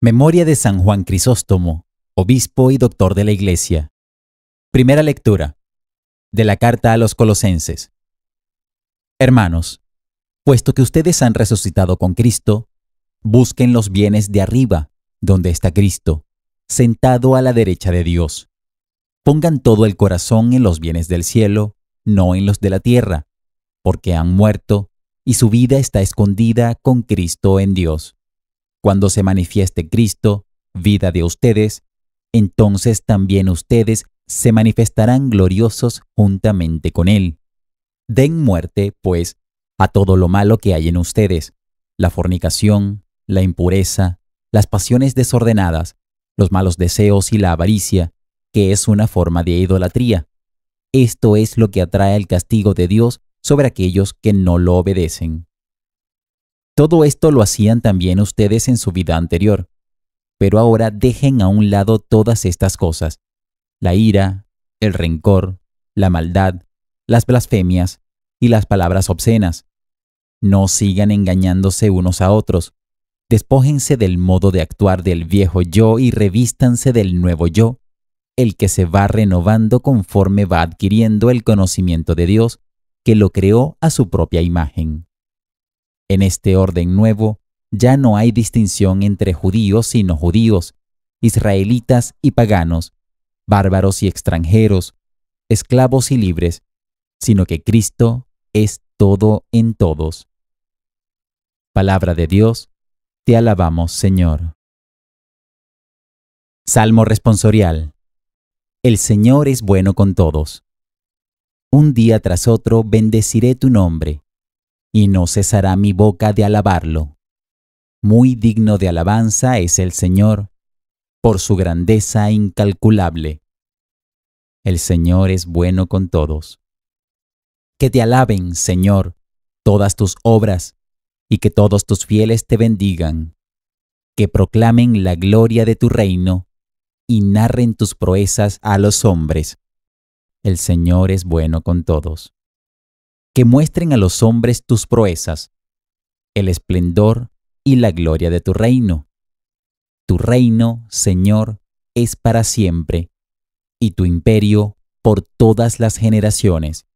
Memoria de San Juan Crisóstomo, obispo y doctor de la Iglesia. Primera lectura de la carta a los colosenses. Hermanos, puesto que ustedes han resucitado con Cristo, busquen los bienes de arriba, donde está Cristo, sentado a la derecha de Dios. Pongan todo el corazón en los bienes del cielo, no en los de la tierra, porque han muerto y su vida está escondida con Cristo en Dios. Cuando se manifieste Cristo, vida de ustedes, entonces también ustedes se manifestarán gloriosos juntamente con Él. Den muerte, pues, a todo lo malo que hay en ustedes, la fornicación, la impureza, las pasiones desordenadas, los malos deseos y la avaricia, que es una forma de idolatría. Esto es lo que atrae el castigo de Dios sobre aquellos que no lo obedecen. Todo esto lo hacían también ustedes en su vida anterior. Pero ahora dejen a un lado todas estas cosas. La ira, el rencor, la maldad, las blasfemias y las palabras obscenas. No sigan engañándose unos a otros. Despójense del modo de actuar del viejo yo y revístanse del nuevo yo, el que se va renovando conforme va adquiriendo el conocimiento de Dios, que lo creó a su propia imagen. En este orden nuevo, ya no hay distinción entre judíos y no judíos, israelitas y paganos, bárbaros y extranjeros, esclavos y libres, sino que Cristo es todo en todos. Palabra de Dios, te alabamos Señor. Salmo responsorial. El Señor es bueno con todos. Un día tras otro bendeciré tu nombre y no cesará mi boca de alabarlo. Muy digno de alabanza es el Señor, por su grandeza incalculable. El Señor es bueno con todos. Que te alaben, Señor, todas tus obras, y que todos tus fieles te bendigan. Que proclamen la gloria de tu reino, y narren tus proezas a los hombres. El Señor es bueno con todos que muestren a los hombres tus proezas, el esplendor y la gloria de tu reino. Tu reino, Señor, es para siempre, y tu imperio por todas las generaciones.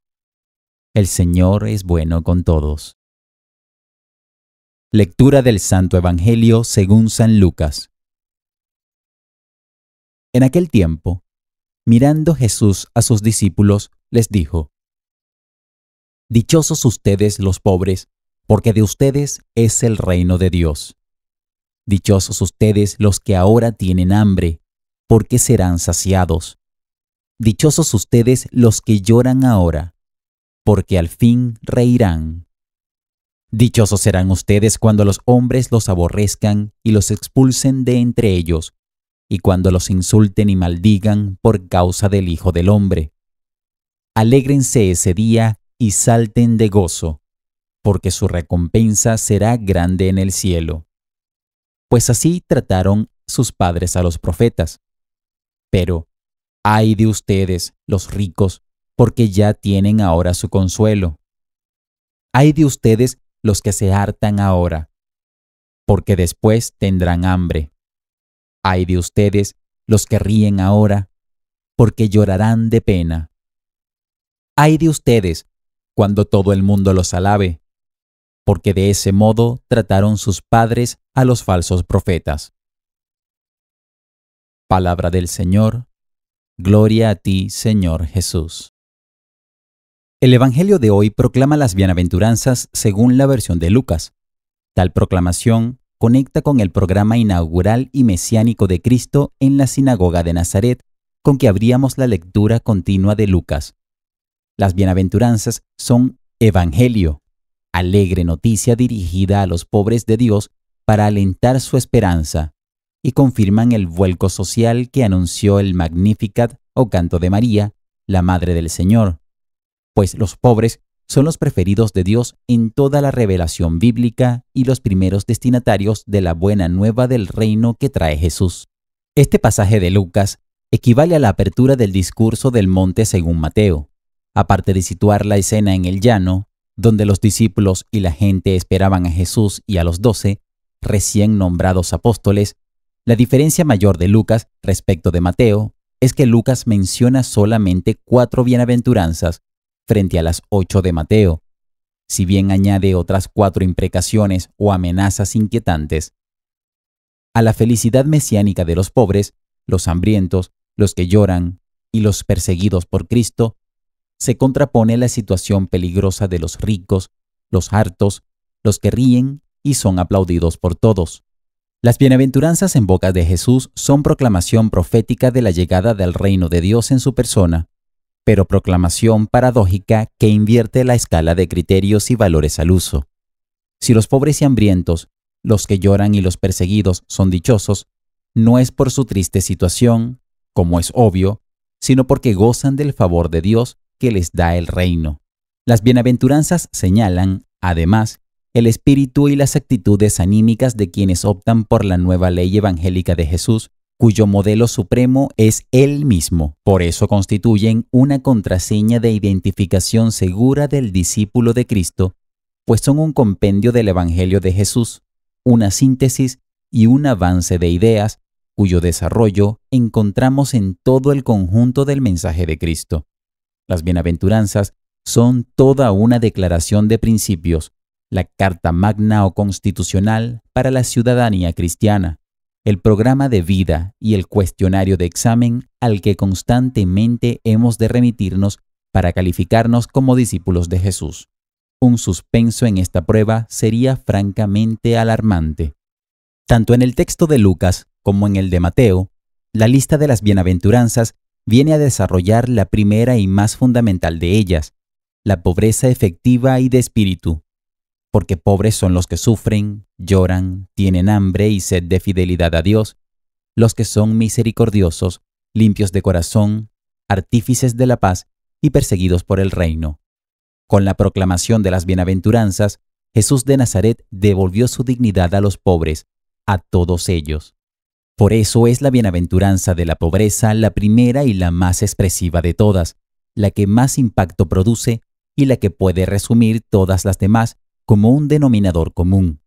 El Señor es bueno con todos. Lectura del Santo Evangelio según San Lucas. En aquel tiempo, mirando Jesús a sus discípulos, les dijo, Dichosos ustedes los pobres, porque de ustedes es el reino de Dios. Dichosos ustedes los que ahora tienen hambre, porque serán saciados. Dichosos ustedes los que lloran ahora, porque al fin reirán. Dichosos serán ustedes cuando los hombres los aborrezcan y los expulsen de entre ellos, y cuando los insulten y maldigan por causa del Hijo del Hombre. Alégrense ese día y salten de gozo, porque su recompensa será grande en el cielo. Pues así trataron sus padres a los profetas. Pero, ay de ustedes, los ricos, porque ya tienen ahora su consuelo. Ay de ustedes los que se hartan ahora, porque después tendrán hambre. Ay de ustedes los que ríen ahora, porque llorarán de pena. Ay de ustedes cuando todo el mundo los alabe, porque de ese modo trataron sus padres a los falsos profetas. Palabra del Señor, gloria a ti, Señor Jesús. El Evangelio de hoy proclama las bienaventuranzas según la versión de Lucas. Tal proclamación conecta con el programa inaugural y mesiánico de Cristo en la sinagoga de Nazaret, con que abríamos la lectura continua de Lucas, las bienaventuranzas son evangelio, alegre noticia dirigida a los pobres de Dios para alentar su esperanza, y confirman el vuelco social que anunció el Magnificat o Canto de María, la Madre del Señor. Pues los pobres son los preferidos de Dios en toda la revelación bíblica y los primeros destinatarios de la buena nueva del reino que trae Jesús. Este pasaje de Lucas equivale a la apertura del discurso del monte según Mateo aparte de situar la escena en el llano, donde los discípulos y la gente esperaban a Jesús y a los doce, recién nombrados apóstoles, la diferencia mayor de Lucas respecto de Mateo es que Lucas menciona solamente cuatro bienaventuranzas frente a las ocho de Mateo, si bien añade otras cuatro imprecaciones o amenazas inquietantes. A la felicidad mesiánica de los pobres, los hambrientos, los que lloran y los perseguidos por Cristo se contrapone la situación peligrosa de los ricos, los hartos, los que ríen y son aplaudidos por todos. Las bienaventuranzas en boca de Jesús son proclamación profética de la llegada del reino de Dios en su persona, pero proclamación paradójica que invierte la escala de criterios y valores al uso. Si los pobres y hambrientos, los que lloran y los perseguidos son dichosos, no es por su triste situación, como es obvio, sino porque gozan del favor de Dios que les da el reino. Las bienaventuranzas señalan, además, el espíritu y las actitudes anímicas de quienes optan por la nueva ley evangélica de Jesús, cuyo modelo supremo es Él mismo. Por eso constituyen una contraseña de identificación segura del discípulo de Cristo, pues son un compendio del Evangelio de Jesús, una síntesis y un avance de ideas cuyo desarrollo encontramos en todo el conjunto del mensaje de Cristo. Las bienaventuranzas son toda una declaración de principios, la carta magna o constitucional para la ciudadanía cristiana, el programa de vida y el cuestionario de examen al que constantemente hemos de remitirnos para calificarnos como discípulos de Jesús. Un suspenso en esta prueba sería francamente alarmante. Tanto en el texto de Lucas como en el de Mateo, la lista de las bienaventuranzas viene a desarrollar la primera y más fundamental de ellas, la pobreza efectiva y de espíritu, porque pobres son los que sufren, lloran, tienen hambre y sed de fidelidad a Dios, los que son misericordiosos, limpios de corazón, artífices de la paz y perseguidos por el reino. Con la proclamación de las bienaventuranzas, Jesús de Nazaret devolvió su dignidad a los pobres, a todos ellos. Por eso es la bienaventuranza de la pobreza la primera y la más expresiva de todas, la que más impacto produce y la que puede resumir todas las demás como un denominador común.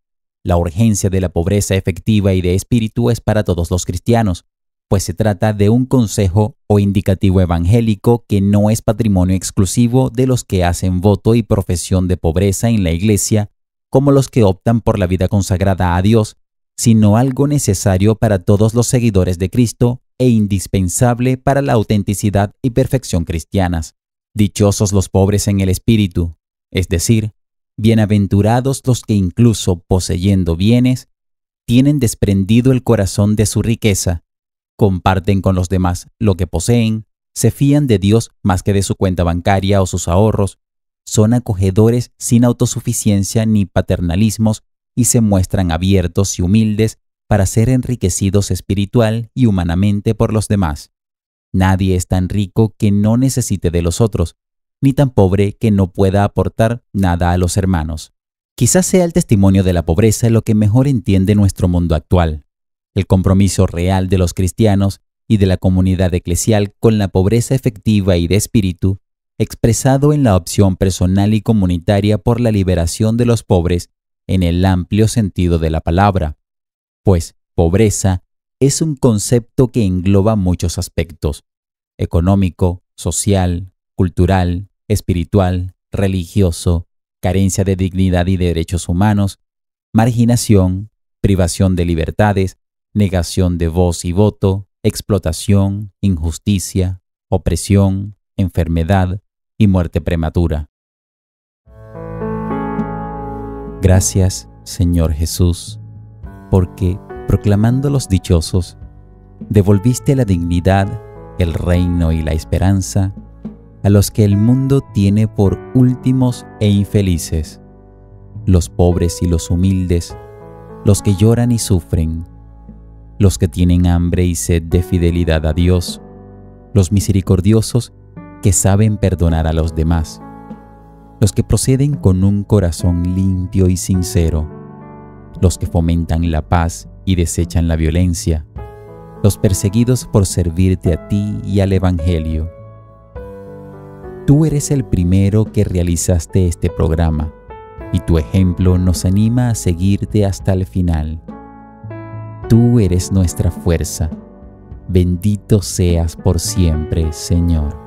La urgencia de la pobreza efectiva y de espíritu es para todos los cristianos, pues se trata de un consejo o indicativo evangélico que no es patrimonio exclusivo de los que hacen voto y profesión de pobreza en la Iglesia, como los que optan por la vida consagrada a Dios sino algo necesario para todos los seguidores de Cristo e indispensable para la autenticidad y perfección cristianas. Dichosos los pobres en el espíritu, es decir, bienaventurados los que incluso poseyendo bienes, tienen desprendido el corazón de su riqueza, comparten con los demás lo que poseen, se fían de Dios más que de su cuenta bancaria o sus ahorros, son acogedores sin autosuficiencia ni paternalismos y se muestran abiertos y humildes para ser enriquecidos espiritual y humanamente por los demás. Nadie es tan rico que no necesite de los otros, ni tan pobre que no pueda aportar nada a los hermanos. Quizás sea el testimonio de la pobreza lo que mejor entiende nuestro mundo actual. El compromiso real de los cristianos y de la comunidad eclesial con la pobreza efectiva y de espíritu, expresado en la opción personal y comunitaria por la liberación de los pobres en el amplio sentido de la palabra, pues pobreza es un concepto que engloba muchos aspectos, económico, social, cultural, espiritual, religioso, carencia de dignidad y derechos humanos, marginación, privación de libertades, negación de voz y voto, explotación, injusticia, opresión, enfermedad y muerte prematura. Gracias, Señor Jesús, porque, proclamando los dichosos, devolviste la dignidad, el reino y la esperanza a los que el mundo tiene por últimos e infelices, los pobres y los humildes, los que lloran y sufren, los que tienen hambre y sed de fidelidad a Dios, los misericordiosos que saben perdonar a los demás, los que proceden con un corazón limpio y sincero, los que fomentan la paz y desechan la violencia, los perseguidos por servirte a ti y al Evangelio. Tú eres el primero que realizaste este programa y tu ejemplo nos anima a seguirte hasta el final. Tú eres nuestra fuerza. Bendito seas por siempre, Señor.